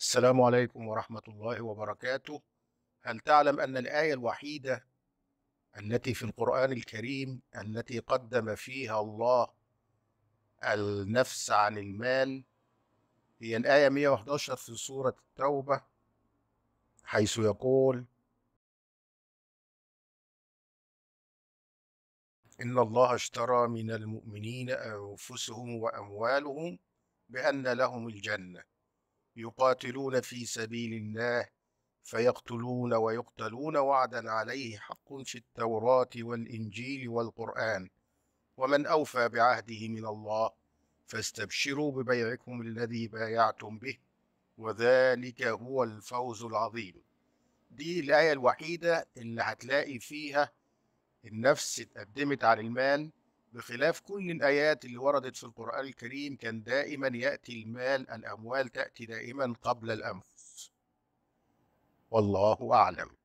السلام عليكم ورحمة الله وبركاته هل تعلم أن الآية الوحيدة التي في القرآن الكريم التي قدم فيها الله النفس عن المال هي الآية 111 في سورة التوبة حيث يقول إن الله اشترى من المؤمنين أنفسهم وأموالهم بأن لهم الجنة يقاتلون في سبيل الله فيقتلون ويقتلون وعدا عليه حق في التوراة والإنجيل والقرآن ومن أوفى بعهده من الله فاستبشروا ببيعكم الذي بايعتم به وذلك هو الفوز العظيم دي الآية الوحيدة اللي هتلاقي فيها النفس اتقدمت على المال بخلاف كل الآيات اللي وردت في القرآن الكريم كان دائما يأتي المال الأموال تأتي دائما قبل الأنفس والله أعلم